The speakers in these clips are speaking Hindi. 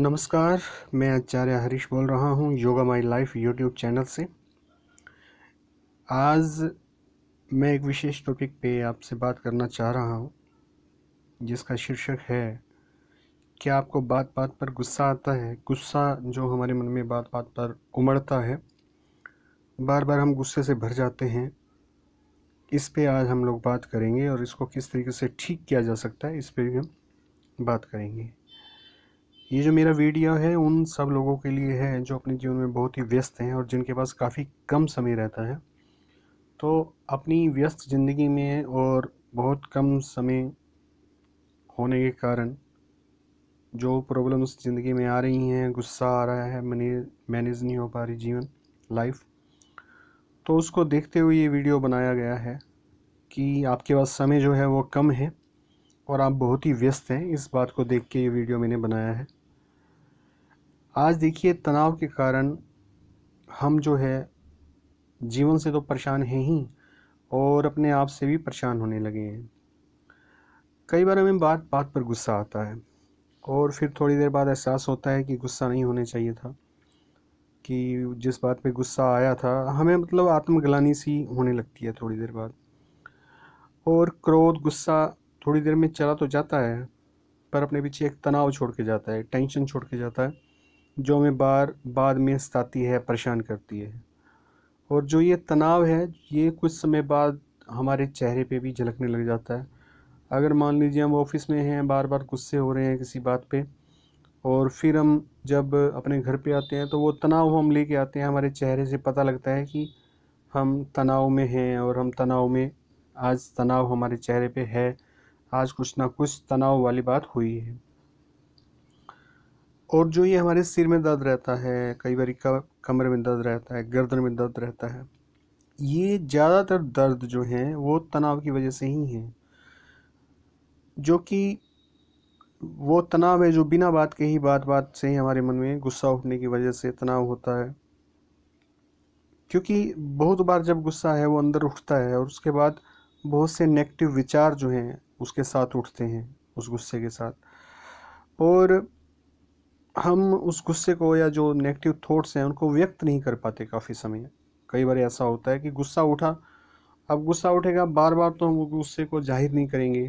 नमस्कार मैं आचार्य हरीश बोल रहा हूँ yoga my life YouTube channel से आज मैं एक विशेष टॉपिक पे आपसे बात करना चाह रहा हूँ जिसका शीर्षक है क्या आपको बात बात पर गुस्सा आता है गुस्सा जो हमारे मन में बात बात पर उमड़ता है बार बार हम गुस्से से भर जाते हैं इस पे आज हम लोग बात करेंगे और इसको किस तरीके से ठीक किया जा सकता है इस पर भी हम बात करेंगे ये जो मेरा वीडियो है उन सब लोगों के लिए है जो अपने जीवन में बहुत ही व्यस्त हैं और जिनके पास काफ़ी कम समय रहता है तो अपनी व्यस्त ज़िंदगी में और बहुत कम समय होने के कारण जो प्रॉब्लम्स ज़िंदगी में आ रही हैं गुस्सा आ रहा है मैने मैनेज नहीं हो पा रही जीवन लाइफ तो उसको देखते हुए ये वीडियो बनाया गया है कि आपके पास समय जो है वो कम है और आप बहुत ही व्यस्त हैं इस बात को देख के ये वीडियो मैंने बनाया है आज देखिए तनाव के कारण हम जो है जीवन से तो परेशान हैं ही और अपने आप से भी परेशान होने लगे हैं कई बार हमें बात बात पर गुस्सा आता है और फिर थोड़ी देर बाद एहसास होता है कि गुस्सा नहीं होने चाहिए था कि जिस बात पे गुस्सा आया था हमें मतलब आत्मगलानी सी होने लगती है थोड़ी देर बाद और क्रोध गुस्सा थोड़ी देर में चला तो जाता है पर अपने पीछे एक तनाव छोड़ के जाता है टेंशन छोड़ के जाता है जो हमें बार बाद में सताती है परेशान करती है और जो ये तनाव है ये कुछ समय बाद हमारे चेहरे पे भी झलकने लग जाता है अगर मान लीजिए हम ऑफिस में हैं बार बार गुस्से हो रहे हैं किसी बात पे और फिर हम जब अपने घर पे आते हैं तो वो तनाव हम लेके आते हैं हमारे चेहरे से पता लगता है कि हम तनाव में हैं और हम तनाव में आज तनाव हमारे चेहरे पे है आज कुछ ना कुछ तनाव वाली बात हुई है और जो ये हमारे सिर में दर्द रहता है कई बार कमर में दर्द रहता है गर्दन में दर्द रहता है ये ज़्यादातर दर्द जो हैं वो तनाव की वजह से ही हैं जो कि वो तनाव है जो बिना बात के ही बात बात से ही हमारे मन में गुस्सा उठने की वजह से तनाव होता है क्योंकि बहुत बार जब गुस्सा है वो अंदर उठता है और उसके बाद बहुत से नेगेटिव विचार जो हैं उसके साथ उठते हैं उस गुस्से के साथ और हम उस गुस्से को या जो नेगेटिव थॉट्स हैं उनको व्यक्त नहीं कर पाते काफ़ी समय कई बार ऐसा होता है कि गुस्सा उठा अब गुस्सा उठेगा बार बार तो हम वो गुस्से को जाहिर नहीं करेंगे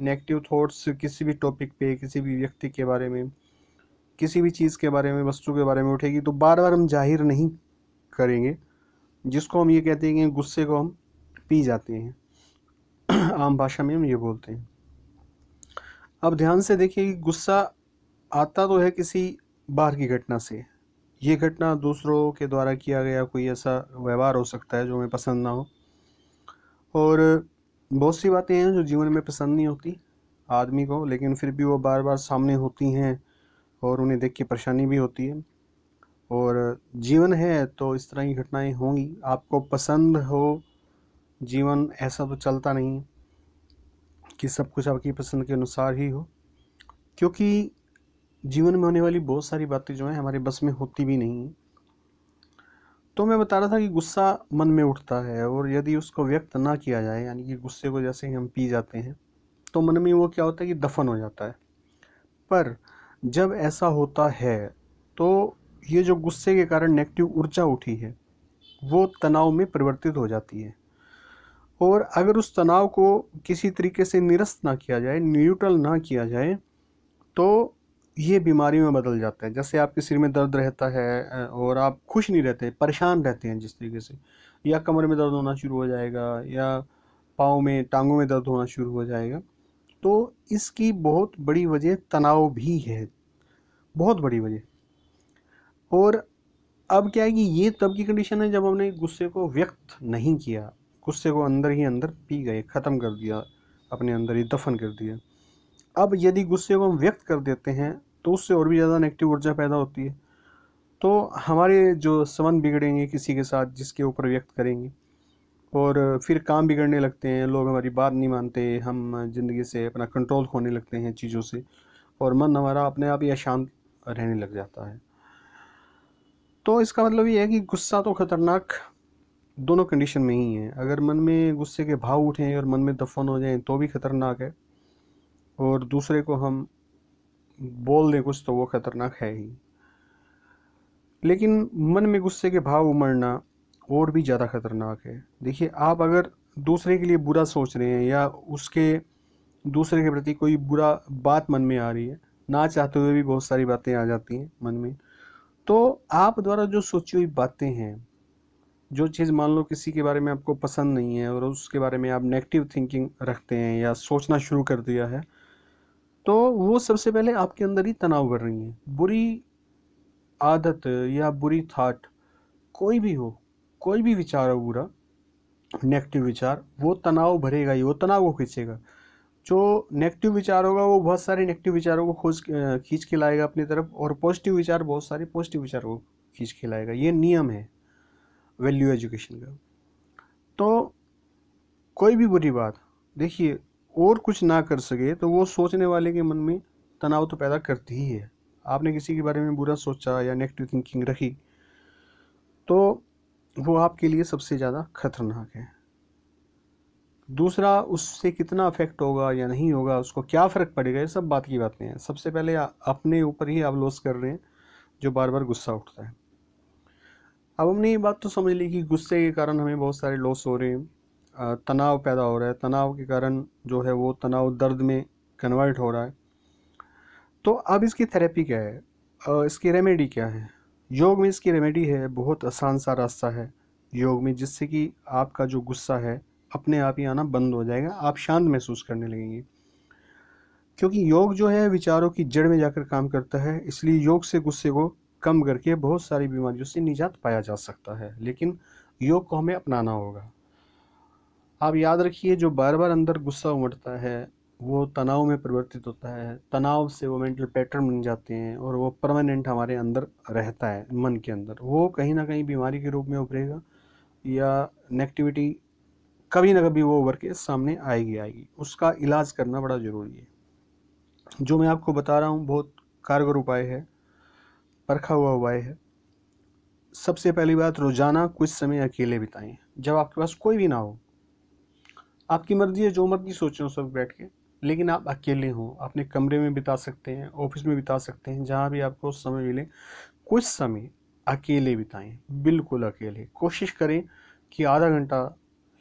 नेगेटिव थॉट्स किसी भी टॉपिक पे किसी भी व्यक्ति के बारे में किसी भी चीज़ के बारे में वस्तु के बारे में उठेगी तो बार बार हम जाहिर नहीं करेंगे जिसको हम ये कहते हैं कि गुस्से को हम पी जाते हैं आम भाषा में हम ये बोलते हैं अब ध्यान से देखिए गुस्सा आता तो है किसी बाहर की घटना से ये घटना दूसरों के द्वारा किया गया कोई ऐसा व्यवहार हो सकता है जो हमें पसंद ना हो और बहुत सी बातें हैं जो जीवन में पसंद नहीं होती आदमी को लेकिन फिर भी वो बार बार सामने होती हैं और उन्हें देख के परेशानी भी होती है और जीवन है तो इस तरह की घटनाएं होंगी आपको पसंद हो जीवन ऐसा तो चलता नहीं कि सब कुछ आपकी पसंद के अनुसार ही हो क्योंकि जीवन में होने वाली बहुत सारी बातें जो हैं हमारे बस में होती भी नहीं तो मैं बता रहा था कि गुस्सा मन में उठता है और यदि उसको व्यक्त ना किया जाए यानी कि गुस्से को जैसे ही हम पी जाते हैं तो मन में वो क्या होता है कि दफन हो जाता है पर जब ऐसा होता है तो ये जो गुस्से के कारण नेगेटिव ऊर्जा उठी है वो तनाव में परिवर्तित हो जाती है और अगर उस तनाव को किसी तरीके से निरस्त ना किया जाए न्यूट्रल ना किया जाए तो ये बीमारी में बदल जाते हैं जैसे आपके सिर में दर्द रहता है और आप खुश नहीं रहते परेशान रहते हैं जिस तरीके से या कमर में दर्द होना शुरू हो जाएगा या पाँव में टांगों में दर्द होना शुरू हो जाएगा तो इसकी बहुत बड़ी वजह तनाव भी है बहुत बड़ी वजह और अब क्या है कि ये तब की कंडीशन है जब हमने गुस्से को व्यक्त नहीं किया गुस्से को अंदर ही अंदर पी गए ख़त्म कर दिया अपने अंदर ही दफन कर दिया अब यदि गुस्से को हम व्यक्त कर देते हैं तो उससे और भी ज़्यादा नेगेटिव ऊर्जा पैदा होती है तो हमारे जो संबंध बिगड़ेंगे किसी के साथ जिसके ऊपर व्यक्त करेंगे और फिर काम बिगड़ने लगते हैं लोग हमारी बात नहीं मानते हम ज़िंदगी से अपना कंट्रोल खोने लगते हैं चीज़ों से और मन हमारा अपने आप ही अशांत रहने लग जाता है तो इसका मतलब ये है कि गुस्सा तो ख़तरनाक दोनों कंडीशन में ही है अगर मन में गुस्से के भाव उठें और मन में दफन हो जाएं तो भी ख़तरनाक है और दूसरे को हम बोल दें कुछ तो वो ख़तरनाक है ही लेकिन मन में गुस्से के भाव उमड़ना और भी ज़्यादा ख़तरनाक है देखिए आप अगर दूसरे के लिए बुरा सोच रहे हैं या उसके दूसरे के प्रति कोई बुरा बात मन में आ रही है ना चाहते हुए भी बहुत सारी बातें आ जाती हैं मन में तो आप द्वारा जो सोची हुई बातें हैं जो चीज़ मान लो किसी के बारे में आपको पसंद नहीं है और उसके बारे में आप नेगेटिव थिंकिंग रखते हैं या सोचना शुरू कर दिया है तो वो सबसे पहले आपके अंदर ही तनाव बढ़ रही हैं बुरी आदत या बुरी थाट कोई भी हो कोई भी विचार हो बुरा नेगेटिव विचार वो तनाव भरेगा ही वो तनाव को खींचेगा जो नेगेटिव विचार होगा वो बहुत सारे नेगेटिव विचारों को खोज खींच के लाएगा अपनी तरफ और पॉजिटिव विचार बहुत सारे पॉजिटिव विचारों को खींच के लाएगा ये नियम है वैल्यू एजुकेशन का तो कोई भी बुरी बात देखिए और कुछ ना कर सके तो वो सोचने वाले के मन में तनाव तो पैदा करती ही है आपने किसी के बारे में बुरा सोचा या नेगेटिव थिंकिंग रखी तो वो आपके लिए सबसे ज़्यादा खतरनाक है दूसरा उससे कितना अफेक्ट होगा या नहीं होगा उसको क्या फ़र्क पड़ेगा ये सब बात की बातें हैं सबसे पहले अपने ऊपर ही आप लॉस कर रहे हैं जो बार बार गुस्सा उठता है अब हमने ये बात तो समझ ली कि गुस्से के कारण हमें बहुत सारे लॉस हो रहे हैं तनाव पैदा हो रहा है तनाव के कारण जो है वो तनाव दर्द में कन्वर्ट हो रहा है तो अब इसकी थेरेपी क्या है इसकी रेमेडी क्या है योग में इसकी रेमेडी है बहुत आसान सा रास्ता है योग में जिससे कि आपका जो गुस्सा है अपने आप ही आना बंद हो जाएगा आप शांत महसूस करने लगेंगे क्योंकि योग जो है विचारों की जड़ में जाकर काम करता है इसलिए योग से गुस्से को कम करके बहुत सारी बीमारियों से निजात पाया जा सकता है लेकिन योग को हमें अपनाना होगा आप याद रखिए जो बार बार अंदर गुस्सा उमड़ता है वो तनाव में परिवर्तित होता है तनाव से वो मेंटल पैटर्न बन जाते हैं और वो परमानेंट हमारे अंदर रहता है मन के अंदर वो कहीं ना कहीं बीमारी के रूप में उभरेगा या नेगेटिविटी कभी ना कभी वो उभर के सामने आएगी आएगी उसका इलाज करना बड़ा ज़रूरी है जो मैं आपको बता रहा हूँ बहुत कारगर उपाय है परखा हुआ उपाय है सबसे पहली बात रोज़ाना कुछ समय अकेले बिताएं जब आपके पास कोई भी ना हो आपकी मर्जी है जो मर्जी हो सब बैठ के लेकिन आप अकेले हो अपने कमरे में बिता सकते हैं ऑफिस में बिता सकते हैं जहाँ भी आपको समय मिले कुछ समय अकेले बिताएं बिल्कुल अकेले कोशिश करें कि आधा घंटा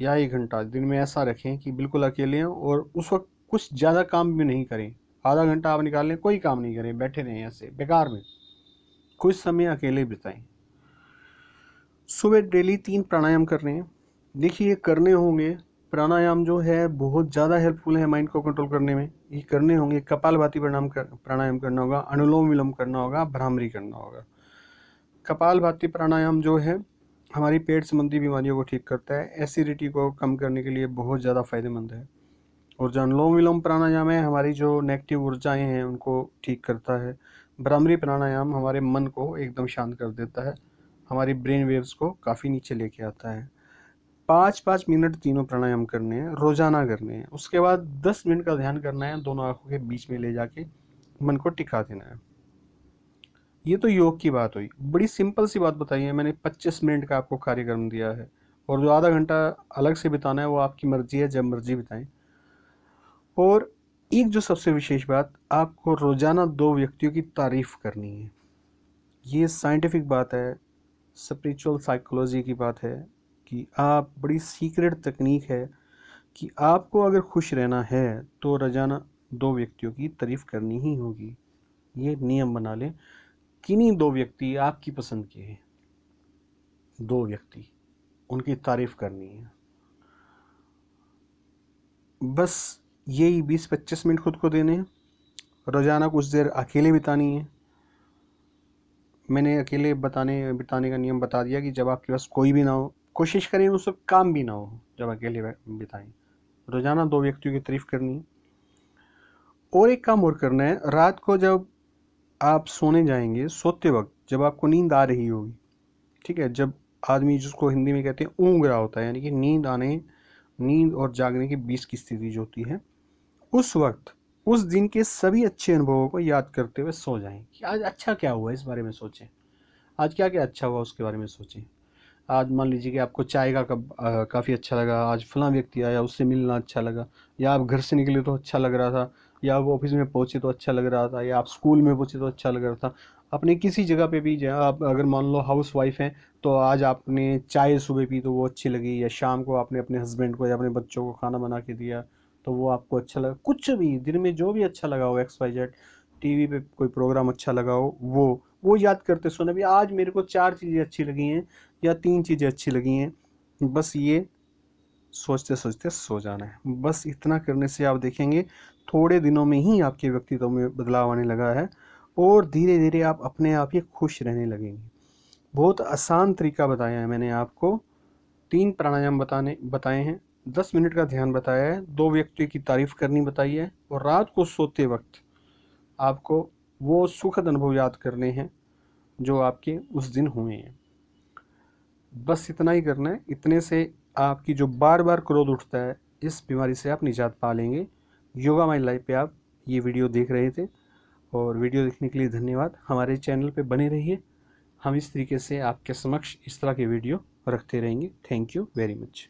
या एक घंटा दिन में ऐसा रखें कि बिल्कुल अकेले हों और उस वक्त कुछ ज़्यादा काम भी नहीं करें आधा घंटा आप निकाल लें कोई काम नहीं करें बैठे रहें ऐसे बेकार में कुछ समय अकेले बिताएं सुबह डेली तीन प्राणायाम कर रहे हैं देखिए करने होंगे प्राणायाम जो है बहुत ज़्यादा हेल्पफुल है माइंड को कंट्रोल करने में ये करने होंगे कपालभाती प्रणाम कर प्राणायाम करना होगा अनुलोम विलोम करना होगा भ्रामरी करना होगा कपालभाती प्राणायाम जो है हमारी पेट संबंधी बीमारियों को ठीक करता है एसिडिटी को कम करने के लिए बहुत ज़्यादा फायदेमंद है और जो अनुलोम विलोम प्राणायाम है हमारी जो नेगेटिव ऊर्जाएँ हैं उनको ठीक करता है भ्रामरी प्राणायाम हमारे मन को एकदम शांत कर देता है हमारी ब्रेन वेव्स को काफ़ी नीचे लेके आता है पाँच पाँच मिनट तीनों प्राणायाम करने हैं रोजाना करने हैं उसके बाद दस मिनट का ध्यान करना है दोनों आंखों के बीच में ले जाके मन को टिका देना है ये तो योग की बात हुई बड़ी सिंपल सी बात बताई है मैंने पच्चीस मिनट का आपको कार्यक्रम दिया है और जो आधा घंटा अलग से बिताना है वो आपकी मर्जी है जब मर्जी बिताएं और एक जो सबसे विशेष बात आपको रोज़ाना दो व्यक्तियों की तारीफ करनी है ये साइंटिफिक बात है स्पिरिचुअल साइकोलॉजी की बात है कि आप बड़ी सीक्रेट तकनीक है कि आपको अगर खुश रहना है तो रोज़ाना दो व्यक्तियों की तारीफ़ करनी ही होगी ये नियम बना लें किन्हीं दो व्यक्ति आपकी पसंद के हैं दो व्यक्ति उनकी तारीफ़ करनी है बस यही बीस पच्चीस मिनट खुद को देने हैं रोज़ाना कुछ देर अकेले बितानी है मैंने अकेले बताने बिताने का नियम बता दिया कि जब आपके पास कोई भी ना हो कोशिश करें उस वक्त काम भी ना हो जब अकेले बिताएं रोज़ाना दो व्यक्तियों की तारीफ करनी है और एक काम और करना है रात को जब आप सोने जाएंगे सोते वक्त जब आपको नींद आ रही होगी ठीक है जब आदमी जिसको हिंदी में कहते हैं ऊँग रहा होता है यानी कि नींद आने नींद और जागने के बीच की स्थिति जो होती है उस वक्त उस दिन के सभी अच्छे अनुभवों को याद करते हुए सो जाएं कि आज अच्छा क्या हुआ इस बारे में सोचें आज क्या क्या अच्छा हुआ उसके बारे में सोचें आज मान लीजिए कि आपको चाय का कप काफ़ी अच्छा लगा आज फलां व्यक्ति आया उससे मिलना अच्छा लगा या आप घर से निकले तो अच्छा लग रहा था या आप ऑफिस में पहुँचे तो अच्छा लग रहा था या आप स्कूल में पहुँचे तो अच्छा लग रहा था अपने किसी जगह पे भी जहाँ आप अगर मान लो हाउस वाइफ हैं तो आज आपने चाय सुबह पी तो वो अच्छी लगी या शाम को आपने अपने हस्बैंड को या अपने बच्चों को खाना बना के दिया तो वो आपको अच्छा लगा कुछ भी दिन में जो भी अच्छा लगा हो X Y Z T V कोई प्रोग्राम अच्छा लगा हो वो वो याद करते सोना अभी आज मेरे को चार चीज़ें अच्छी लगी हैं या तीन चीज़ें अच्छी लगी हैं बस ये सोचते सोचते सो जाना है बस इतना करने से आप देखेंगे थोड़े दिनों में ही आपके व्यक्तित्व में बदलाव आने लगा है और धीरे धीरे आप अपने आप ही खुश रहने लगेंगे बहुत आसान तरीका बताया है मैंने आपको तीन प्राणायाम बताने बताए हैं दस मिनट का ध्यान बताया है दो व्यक्ति की तारीफ़ करनी बताई है और रात को सोते वक्त आपको वो सुखद अनुभव याद करने हैं जो आपके उस दिन हुए हैं बस इतना ही करना है इतने से आपकी जो बार बार क्रोध उठता है इस बीमारी से आप निजात पा लेंगे योगा माई लाइफ पे आप ये वीडियो देख रहे थे और वीडियो देखने के लिए धन्यवाद हमारे चैनल पे बने रहिए हम इस तरीके से आपके समक्ष इस तरह के वीडियो रखते रहेंगे थैंक यू वेरी मच